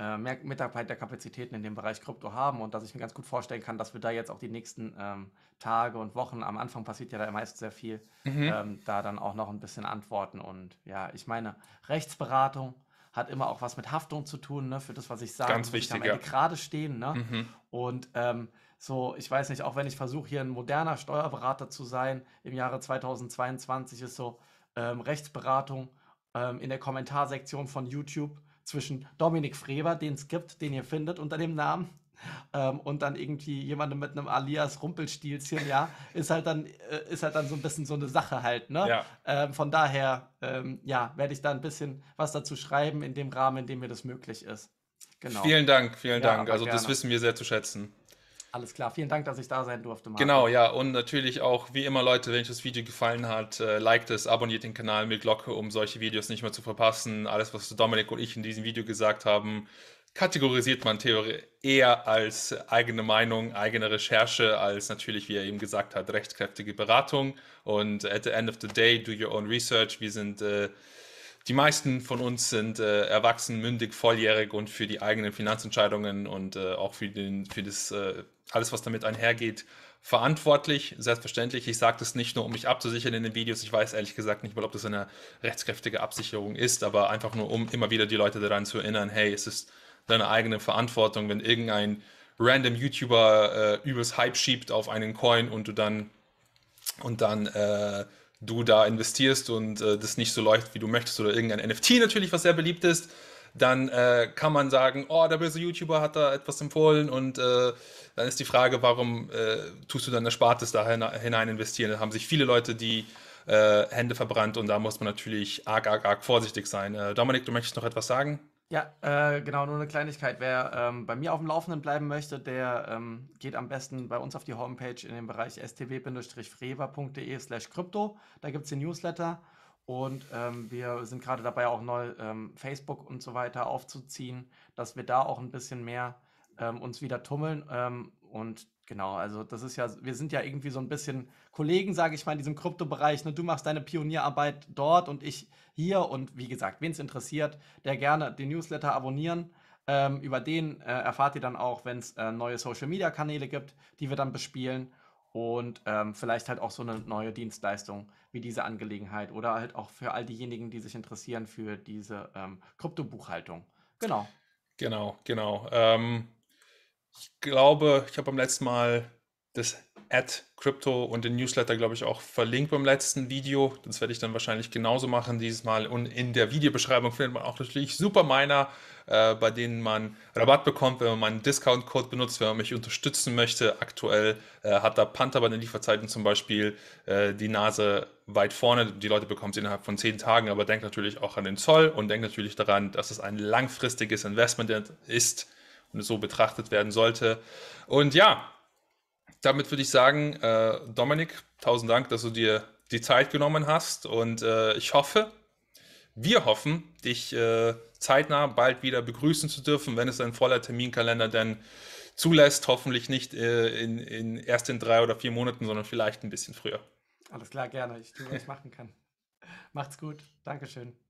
äh, mehr Mitarbeiterkapazitäten in dem Bereich Krypto haben und dass ich mir ganz gut vorstellen kann, dass wir da jetzt auch die nächsten ähm, Tage und Wochen, am Anfang passiert ja da meist sehr viel, mhm. ähm, da dann auch noch ein bisschen antworten. Und ja, ich meine, Rechtsberatung hat immer auch was mit Haftung zu tun, ne, für das, was ich sage. Ganz wichtig. Am Ende gerade stehen. Ne? Mhm. Und ähm, so, ich weiß nicht, auch wenn ich versuche, hier ein moderner Steuerberater zu sein, im Jahre 2022 ist so ähm, Rechtsberatung ähm, in der Kommentarsektion von YouTube zwischen Dominik Freber, den es gibt, den ihr findet unter dem Namen, ähm, und dann irgendwie jemandem mit einem Alias Rumpelstilzchen, ja, ist halt dann, äh, ist halt dann so ein bisschen so eine Sache halt, ne? Ja. Ähm, von daher, ähm, ja, werde ich da ein bisschen was dazu schreiben in dem Rahmen, in dem mir das möglich ist. Genau. Vielen Dank, vielen ja, Dank. Also gerne. das wissen wir sehr zu schätzen. Alles klar, vielen Dank, dass ich da sein durfte. Martin. Genau, ja, und natürlich auch, wie immer, Leute, wenn euch das Video gefallen hat, äh, liked es, abonniert den Kanal mit Glocke, um solche Videos nicht mehr zu verpassen. Alles, was Dominik und ich in diesem Video gesagt haben, kategorisiert man Theorie eher als eigene Meinung, eigene Recherche, als natürlich, wie er eben gesagt hat, rechtskräftige Beratung. Und at the end of the day, do your own research. Wir sind, äh, die meisten von uns sind äh, erwachsen, mündig, volljährig und für die eigenen Finanzentscheidungen und äh, auch für, den, für das, äh, alles, was damit einhergeht, verantwortlich. Selbstverständlich, ich sage das nicht nur, um mich abzusichern in den Videos. Ich weiß ehrlich gesagt nicht mal, ob das eine rechtskräftige Absicherung ist, aber einfach nur, um immer wieder die Leute daran zu erinnern, hey, es ist deine eigene Verantwortung, wenn irgendein random YouTuber äh, übelst Hype schiebt auf einen Coin und du dann und dann äh, du da investierst und äh, das nicht so läuft, wie du möchtest, oder irgendein NFT natürlich, was sehr beliebt ist, dann äh, kann man sagen, oh, der böse YouTuber hat da etwas empfohlen und äh, dann ist die Frage, warum äh, tust du dann Erspartes da hinein investieren? Da haben sich viele Leute die äh, Hände verbrannt und da muss man natürlich arg, arg, arg vorsichtig sein. Äh, Dominik, du möchtest noch etwas sagen? Ja, äh, genau, nur eine Kleinigkeit. Wer ähm, bei mir auf dem Laufenden bleiben möchte, der ähm, geht am besten bei uns auf die Homepage in den Bereich stw-freva.de slash krypto. Da gibt es den Newsletter und ähm, wir sind gerade dabei, auch neu ähm, Facebook und so weiter aufzuziehen, dass wir da auch ein bisschen mehr ähm, uns wieder tummeln ähm, und Genau, also das ist ja, wir sind ja irgendwie so ein bisschen Kollegen, sage ich mal, in diesem Kryptobereich. Ne? Du machst deine Pionierarbeit dort und ich hier. Und wie gesagt, wen es interessiert, der gerne den Newsletter abonnieren. Ähm, über den äh, erfahrt ihr dann auch, wenn es äh, neue Social-Media-Kanäle gibt, die wir dann bespielen. Und ähm, vielleicht halt auch so eine neue Dienstleistung wie diese Angelegenheit. Oder halt auch für all diejenigen, die sich interessieren für diese ähm, Kryptobuchhaltung. Genau. Genau, genau. Ähm, ich glaube, ich habe beim letzten Mal das Ad Crypto und den Newsletter, glaube ich, auch verlinkt beim letzten Video. Das werde ich dann wahrscheinlich genauso machen dieses Mal. Und in der Videobeschreibung findet man auch natürlich Superminer, äh, bei denen man Rabatt bekommt, wenn man meinen Discount-Code benutzt, wenn man mich unterstützen möchte. Aktuell äh, hat da Panther bei den Lieferzeiten zum Beispiel äh, die Nase weit vorne. Die Leute bekommen es innerhalb von zehn Tagen, aber denkt natürlich auch an den Zoll und denkt natürlich daran, dass es ein langfristiges Investment ist so betrachtet werden sollte. Und ja, damit würde ich sagen, äh, Dominik, tausend Dank, dass du dir die Zeit genommen hast und äh, ich hoffe, wir hoffen, dich äh, zeitnah bald wieder begrüßen zu dürfen, wenn es ein voller Terminkalender denn zulässt. Hoffentlich nicht äh, in, in, erst in drei oder vier Monaten, sondern vielleicht ein bisschen früher. Alles klar, gerne. Ich tue, was ich machen kann. (laughs) Macht's gut. Dankeschön.